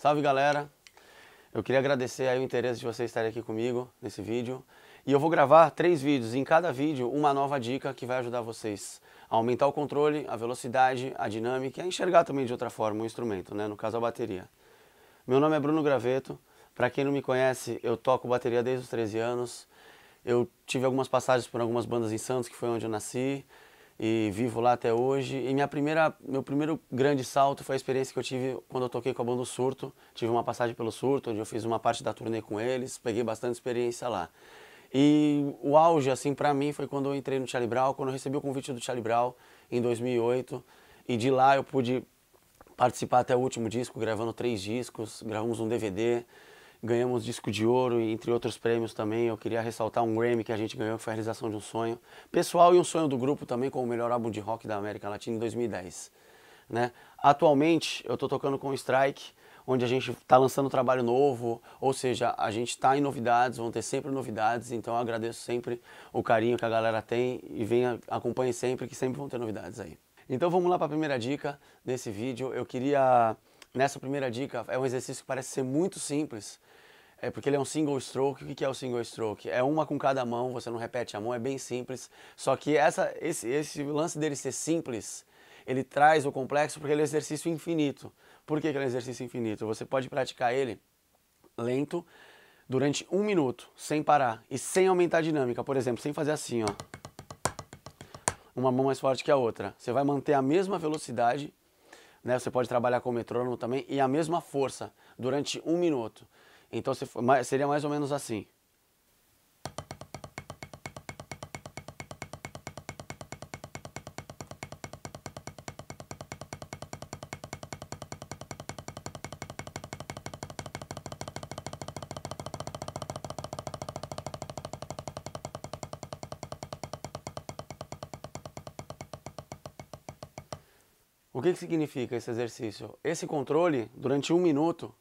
Salve galera! Eu queria agradecer aí o interesse de vocês estarem aqui comigo nesse vídeo. E eu vou gravar três vídeos, em cada vídeo uma nova dica que vai ajudar vocês a aumentar o controle, a velocidade, a dinâmica e a enxergar também de outra forma o instrumento, né? no caso a bateria. Meu nome é Bruno Graveto, para quem não me conhece, eu toco bateria desde os 13 anos. Eu tive algumas passagens por algumas bandas em Santos, que foi onde eu nasci e vivo lá até hoje. E minha primeira, meu primeiro grande salto foi a experiência que eu tive quando eu toquei com a banda Surto. Tive uma passagem pelo Surto, onde eu fiz uma parte da turnê com eles, peguei bastante experiência lá. E o auge, assim, para mim foi quando eu entrei no Charlie Brown, quando eu recebi o convite do Charlie Brown em 2008. E de lá eu pude participar até o último disco, gravando três discos, gravamos um DVD ganhamos disco de ouro, entre outros prêmios também. Eu queria ressaltar um Grammy que a gente ganhou, que foi a realização de um sonho pessoal e um sonho do grupo também, com o melhor álbum de rock da América Latina em 2010. Né? Atualmente, eu estou tocando com o Strike, onde a gente está lançando um trabalho novo, ou seja, a gente está em novidades, vão ter sempre novidades, então eu agradeço sempre o carinho que a galera tem e vem acompanhe sempre, que sempre vão ter novidades aí. Então vamos lá para a primeira dica desse vídeo. Eu queria nessa primeira dica é um exercício que parece ser muito simples, é porque ele é um single stroke. O que é o single stroke? É uma com cada mão, você não repete a mão, é bem simples. Só que essa, esse, esse lance dele ser simples, ele traz o complexo porque ele é um exercício infinito. Por que, que ele é um exercício infinito? Você pode praticar ele lento, durante um minuto, sem parar e sem aumentar a dinâmica. Por exemplo, sem fazer assim, ó. Uma mão mais forte que a outra. Você vai manter a mesma velocidade né? Você pode trabalhar com o metrônomo também e a mesma força durante um minuto. Então seria mais ou menos assim. O que, que significa esse exercício? Esse controle, durante um minuto,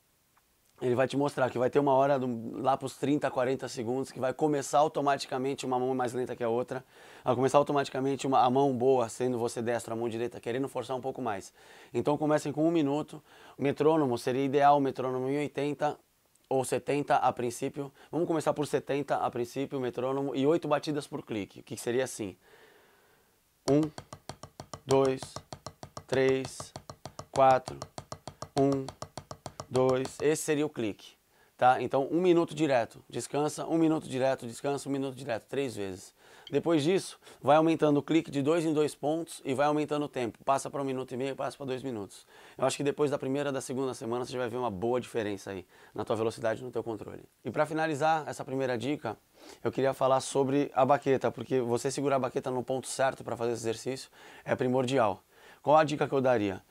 ele vai te mostrar que vai ter uma hora do, lá para os 30, 40 segundos que vai começar automaticamente uma mão mais lenta que a outra, vai começar automaticamente uma, a mão boa, sendo você destro, a mão direita, querendo forçar um pouco mais. Então comecem com um minuto, o metrônomo seria ideal, o metrônomo em 80 ou 70 a princípio. Vamos começar por 70 a princípio, metrônomo, e 8 batidas por clique, que seria assim. 1, 2, 3. 3, 4, 1, 2. Esse seria o clique, tá? Então, um minuto direto, descansa, um minuto direto, descansa, um minuto direto, três vezes. Depois disso, vai aumentando o clique de dois em dois pontos e vai aumentando o tempo. Passa para um minuto e meio, passa para dois minutos. Eu acho que depois da primeira, da segunda semana, você já vai ver uma boa diferença aí na tua velocidade e no teu controle. E para finalizar essa primeira dica, eu queria falar sobre a baqueta, porque você segurar a baqueta no ponto certo para fazer esse exercício é primordial. Qual a dica que eu daria?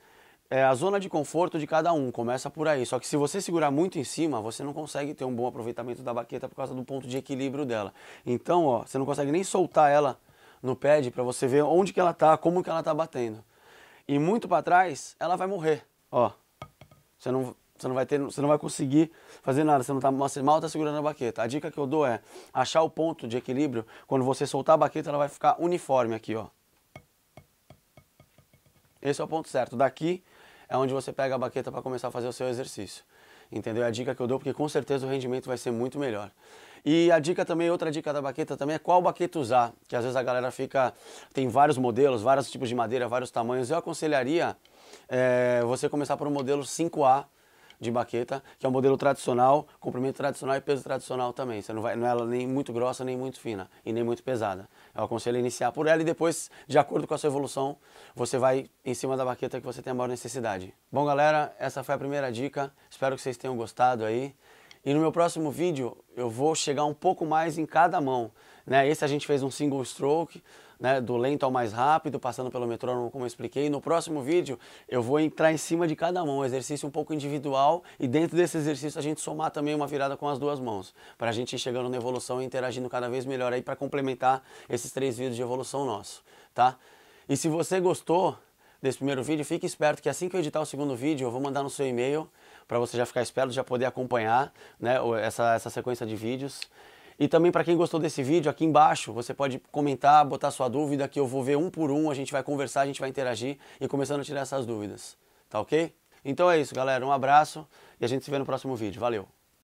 É a zona de conforto de cada um, começa por aí. Só que se você segurar muito em cima, você não consegue ter um bom aproveitamento da baqueta por causa do ponto de equilíbrio dela. Então, ó, você não consegue nem soltar ela no pad para você ver onde que ela tá, como que ela tá batendo. E muito para trás, ela vai morrer. Ó. Você não você não vai ter, você não vai conseguir fazer nada, você não tá você mal tá segurando a baqueta. A dica que eu dou é achar o ponto de equilíbrio, quando você soltar a baqueta, ela vai ficar uniforme aqui, ó. Esse é o ponto certo. Daqui é onde você pega a baqueta para começar a fazer o seu exercício. Entendeu? É a dica que eu dou, porque com certeza o rendimento vai ser muito melhor. E a dica também, outra dica da baqueta também é qual baqueta usar, que às vezes a galera fica, tem vários modelos, vários tipos de madeira, vários tamanhos. Eu aconselharia é, você começar por um modelo 5A, de baqueta, que é um modelo tradicional, comprimento tradicional e peso tradicional também. Você não vai, não é ela nem muito grossa, nem muito fina e nem muito pesada. Eu aconselho a iniciar por ela e depois, de acordo com a sua evolução, você vai em cima da baqueta que você tem a maior necessidade. Bom, galera, essa foi a primeira dica. Espero que vocês tenham gostado aí. E no meu próximo vídeo eu vou chegar um pouco mais em cada mão. Né? Esse a gente fez um single stroke, né, do lento ao mais rápido, passando pelo metrônomo, como eu expliquei. No próximo vídeo, eu vou entrar em cima de cada mão, um exercício um pouco individual, e dentro desse exercício a gente somar também uma virada com as duas mãos, para a gente ir chegando na evolução e interagindo cada vez melhor aí para complementar esses três vídeos de evolução nosso, tá? E se você gostou desse primeiro vídeo, fique esperto que assim que eu editar o segundo vídeo, eu vou mandar no seu e-mail para você já ficar esperto, já poder acompanhar né, essa, essa sequência de vídeos. E também para quem gostou desse vídeo, aqui embaixo você pode comentar, botar sua dúvida, que eu vou ver um por um, a gente vai conversar, a gente vai interagir e começando a tirar essas dúvidas. Tá ok? Então é isso, galera. Um abraço e a gente se vê no próximo vídeo. Valeu!